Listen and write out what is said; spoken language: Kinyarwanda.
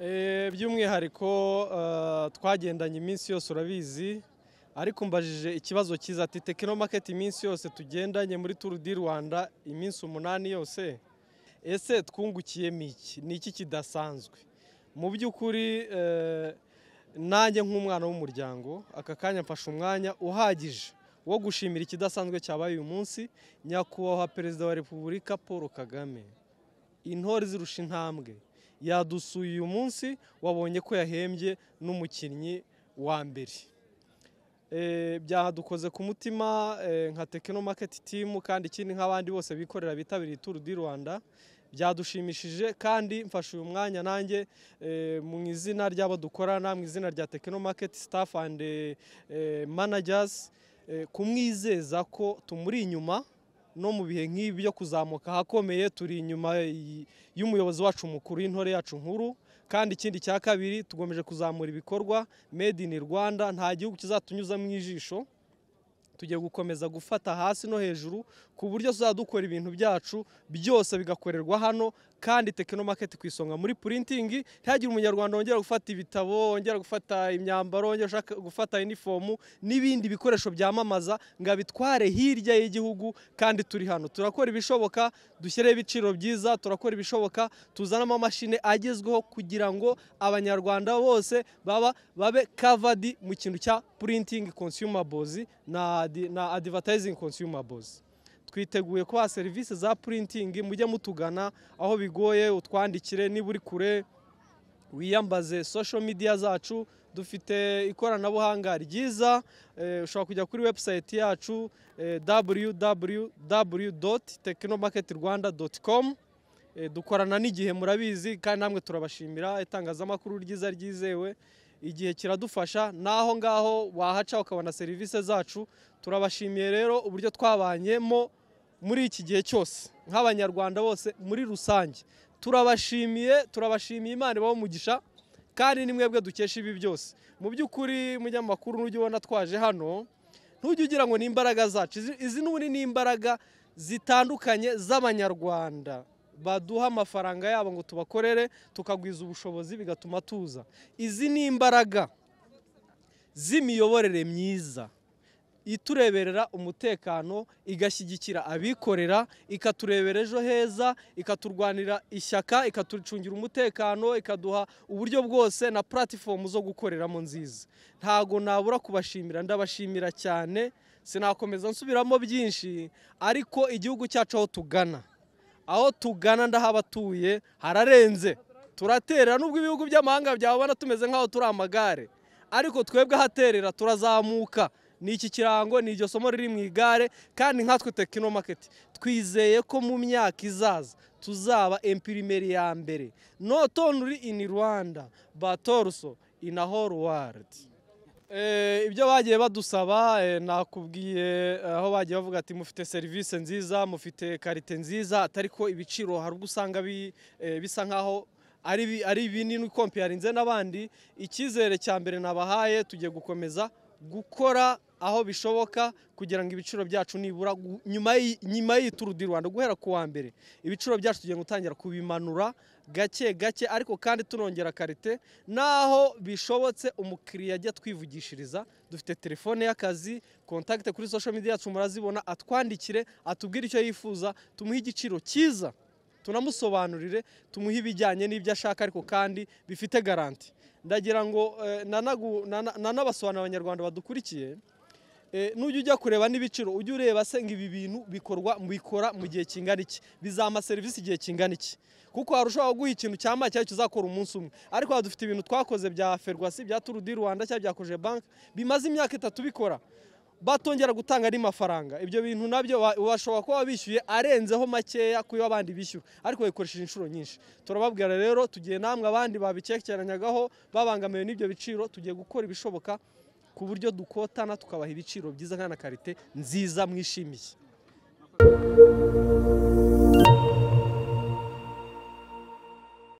Eh, by'umwihariko eh, twagendanye iminsi yose urabizi ariko umbajije ikibazo cyiza ati tekinomake iminsi yose tugendanye muri turu di rwanda iminsi umunani yose ese twungukiyemo iki ni iki kidasanzwe mu by'ukuri eh, nanjye nk'umwana w'umuryango aka kanya mfashe umwanya uhagije wo gushimira ikidasanzwe cyabaye uyu munsi nyakubahwa perezida wa repubulika paul kagame intore zirusha intambwe yadusuye uyu munsi wabonye ko yahembye n'umukinnyi wa mbere eh, byadukoze ku mutima eh, nka tekino maketi timu kandi ikindi nk'abandi bose bikorera bitabiriye turu di rwanda byadushimishije kandi mfashe uyu mwanya nanjye eh, mu izina ry'abo dukorana mu izina rya tekino maketi sitafu andi manajyazi Eh, kumwizeza ko tumuri inyuma no mu bihe nk'ibi byo kuzamuka hakomeye turi inyuma y'umuyobozi wacu mukuru y'intore yacu nkuru kandi ikindi cya kabiri tugomeje kuzamura ibikorwa made in rwanda nta gihugu kizatunyuzamo ijisho tugiye gukomeza gufata hasi no hejuru ku buryo tuzajya ibintu byacu byose bigakorerwa hano kandi tekinomake ku isonga muri purintingi ntihagire umunyarwanda wongera gufata ibitabo wongera gufata imyambaro wongera ushaka gufata inifomu n'ibindi bikoresho byamamaza ngo abitware hirya y'igihugu kandi turi hano turakora ibishoboka dushyireho ibiciro byiza turakora ibishoboka tuzanamo amamashini agezweho kugira ngo abanyarwanda bose baba babe kavadi mu kintu cya purintingi konsiyumabozi na na advertising consumables twiteguye kubaha serivisi za printing mujye mutugana aho bigoye utwandikire niba uri kure wiyambaze social media zacu dufite ikoranabuhanga ryiza eh, ushobora kujya kuri website yacu eh, www.technomarketrwanda.com eh, dukorana n'igihe murabizi kandi namwe turabashimira itangazamakuru ryiza ryizewe igihe kiradufasha n'aho ngaho wahaca ukabona serivisi zacu turabashimiye rero uburyo twabanyemo muri iki gihe cyose nk'abanyarwanda bose muri rusange turabashimiye turabashimiye imana ibaho umugisha kandi ni mwebwe dukesha ibi byose mu by'ukuri munyamakuru n'ujya ubona twaje hano ntujye ugira ngo ni imbaraga zacu izi n'ubundi ni imbaraga zitandukanye z'abanyarwanda baduha amafaranga yabo ngo tubakorere tukagwiza ubushobozi bigatuma tuza izi ni imbaraga z'imiyoborere myiza itureberera umutekano igashyigikira abikorera ikaturebera ejo heza ikaturwanira ishyaka ikatucungira umutekano ikaduha uburyo bwose na puratifomu zo gukoreramo nziza ntago nabura kubashimira ndabashimira cyane sinakomeza nsubiramo byinshi ariko igihugu cyacu aho tugana aho tugana ndahabatuye hararenze turatera nubwo ibihugu by'amahanga byabona tumeze nk'aho turi amagare ariko twebwe ahaterera turazamuka ni iki kirango ni iryo somo riri mu igare kandi nkatwe tekino maketi twizeye ko mu myaka izaza tuzaba empirimeri ya mbere notonuri ini rwanda batoruso inahoro waridi Eh, ibyo bagiye badusaba eh, nakubwiye eh, aho bagiye bavuga ati mufite serivisi nziza mufite karite nziza atari ko ibiciro hari ubwo usanga bisa nk'aho ari binini kompeyarinze n'abandi icyizere cya mbere nabahaye tugiye gukomeza gukora aho bishoboka kugira ngo ibiciro byacu nibura nyuma y'iturudi rwanda guhera ku wa mbere ibiciro byacu tugiye gutangira kubimanura gake gake ariko kandi tunongera karite n'aho bishobotse umukiriya ajya twivugishiriza dufite telefone y'akazi kontakite kuri social media yacu murazibona atwandikire atubwire icyo yifuza tumuhe igiciro cyiza tunamusobanurire tumuhe ibijyanye n'ibyo ashaka ariko kandi bifite garanti ndagira ngo eh, nanabasobanurira abanyarwanda badukurikiye Eh, nujya ujya kureba n'ibiciro ujye ureba se ngo ibi bintu bikorwa bikora mu gihe kingana iki bizampa serivisi igihe kingana iki kuko warushaho guha ikintu cya make cyangwa uzakora umunsi umwe ariko dufite ibintu twakoze bya ferwasi bya turu di rwanda cyangwa bya banki bimaze imyaka itatu bikora batongera gutanga andi mafaranga ibyo bintu nabyo bashobora kuba bishyuye arenzeho makeya ku yo abandi bishyura ariko babikoresheje inshuro nyinshi turababwira rero tugiye namwe abandi babikekeranyagaho babangamiwe n'ibyo biciro tugiye gukora ibishoboka ku buryo dukotana tukabaha ibiciro byiza kandi na karite nziza mwishimiye